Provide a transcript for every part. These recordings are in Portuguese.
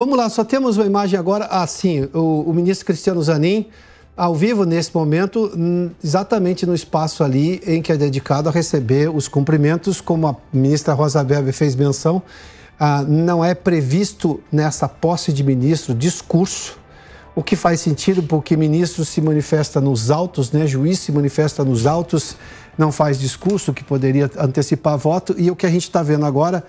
Vamos lá, só temos uma imagem agora. Assim, ah, o, o, ministro Cristiano Zanin, ao vivo nesse momento, exatamente no espaço ali em que é dedicado a receber os cumprimentos, como a ministra Rosa Weber fez menção, ah, não é previsto nessa posse de ministro discurso, o que faz sentido porque ministro se manifesta nos autos, né? juiz se manifesta nos autos, não faz discurso, que poderia antecipar voto, e o que a gente está vendo agora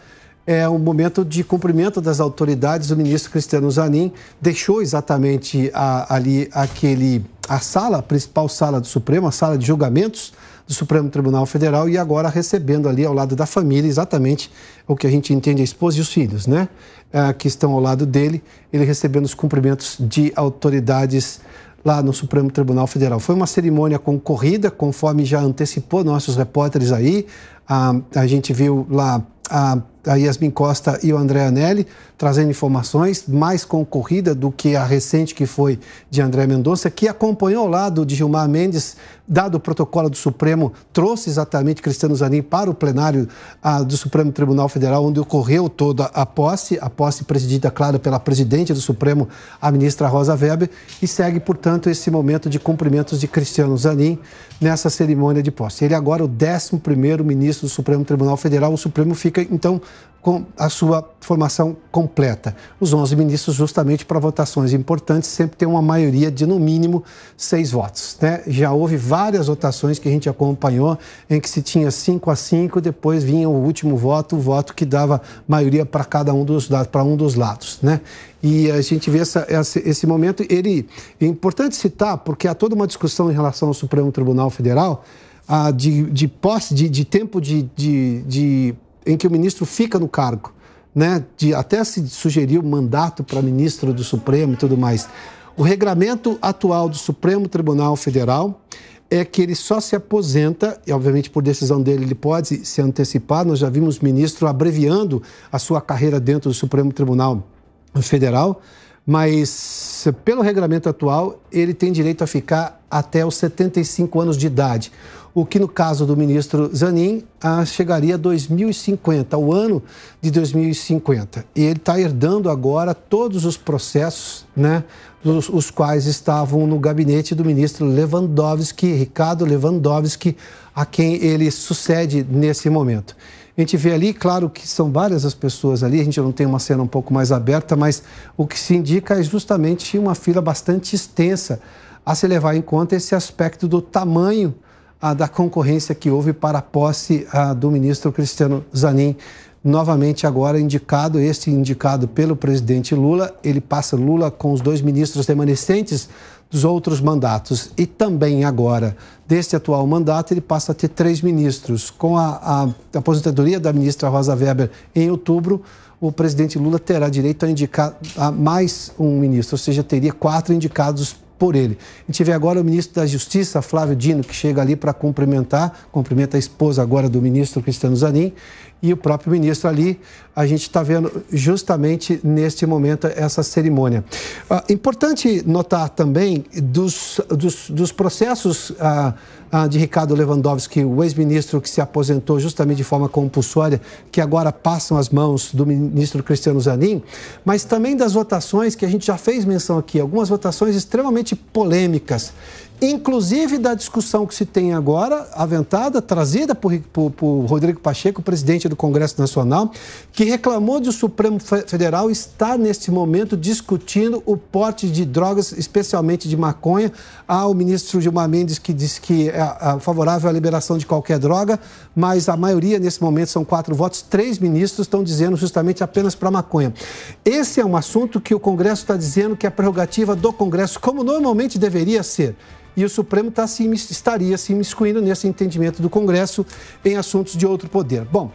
é o momento de cumprimento das autoridades. O ministro Cristiano Zanin deixou exatamente a, ali aquele a sala, a principal sala do Supremo, a sala de julgamentos do Supremo Tribunal Federal e agora recebendo ali ao lado da família exatamente o que a gente entende a esposa e os filhos, né? É, que estão ao lado dele, ele recebendo os cumprimentos de autoridades lá no Supremo Tribunal Federal. Foi uma cerimônia concorrida, conforme já antecipou nossos repórteres aí. Ah, a gente viu lá a a Yasmin Costa e o André Anelli, trazendo informações mais concorrida do que a recente que foi de André Mendonça, que acompanhou ao lado de Gilmar Mendes, dado o protocolo do Supremo, trouxe exatamente Cristiano Zanin para o plenário ah, do Supremo Tribunal Federal, onde ocorreu toda a posse, a posse presidida, claro, pela presidente do Supremo, a ministra Rosa Weber, e segue, portanto, esse momento de cumprimentos de Cristiano Zanin nessa cerimônia de posse. Ele é agora é o 11 primeiro ministro do Supremo Tribunal Federal, o Supremo fica, então, com a sua formação completa. Os 11 ministros, justamente para votações importantes, sempre tem uma maioria de, no mínimo, seis votos. Né? Já houve várias votações que a gente acompanhou em que se tinha cinco a cinco, depois vinha o último voto, o voto que dava maioria para cada um dos lados, para um dos lados. Né? E a gente vê essa, esse momento. Ele, é importante citar, porque há toda uma discussão em relação ao Supremo Tribunal Federal, ah, de, de posse, de, de tempo de, de, de em que o ministro fica no cargo, né? De, até se sugeriu mandato para ministro do Supremo e tudo mais. O regramento atual do Supremo Tribunal Federal é que ele só se aposenta, e obviamente por decisão dele ele pode se antecipar. Nós já vimos ministro abreviando a sua carreira dentro do Supremo Tribunal Federal, mas pelo regulamento atual ele tem direito a ficar até os 75 anos de idade o que no caso do ministro Zanin ah, chegaria a 2050, o ano de 2050. E ele está herdando agora todos os processos, né, os, quais estavam no gabinete do ministro Lewandowski, Ricardo Lewandowski, a quem ele sucede nesse momento. A gente vê ali, claro que são várias as pessoas ali, a gente não tem uma cena um pouco mais aberta, mas o que se indica é justamente uma fila bastante extensa a se levar em conta esse aspecto do tamanho a, da concorrência que houve para a posse a, do ministro Cristiano Zanin. Novamente, agora indicado, este indicado pelo presidente Lula, ele passa Lula com os dois ministros remanescentes dos outros mandatos. E também agora, deste atual mandato, ele passa a ter três ministros. Com a, a aposentadoria da ministra Rosa Weber em outubro, o presidente Lula terá direito a indicar a mais um ministro, ou seja, teria quatro indicados por ele. A gente vê agora o ministro da Justiça, Flávio Dino, que chega ali para cumprimentar, cumprimenta a esposa agora do ministro Cristiano Zanin, e o próprio ministro ali. A gente está vendo justamente neste momento essa cerimônia. Ah, importante notar também dos, dos, dos processos ah, ah, de Ricardo Lewandowski, o ex-ministro que se aposentou justamente de forma compulsória, que agora passam às mãos do ministro Cristiano Zanin, mas também das votações que a gente já fez menção aqui, algumas votações extremamente polêmicas inclusive da discussão que se tem agora, aventada, trazida por, por, por, Rodrigo Pacheco, presidente do Congresso Nacional, que reclamou de o Supremo Federal estar, neste momento, discutindo o porte de drogas, especialmente de maconha. Há o ministro Gilmar Mendes que diz que é, é favorável à liberação de qualquer droga, mas a maioria, nesse momento, são quatro votos, três ministros estão dizendo justamente apenas para maconha. Esse é um assunto que o Congresso está dizendo que é prerrogativa do Congresso, como normalmente deveria ser e o Supremo tá se, estaria se imiscuindo nesse entendimento do Congresso em assuntos de outro poder. Bom,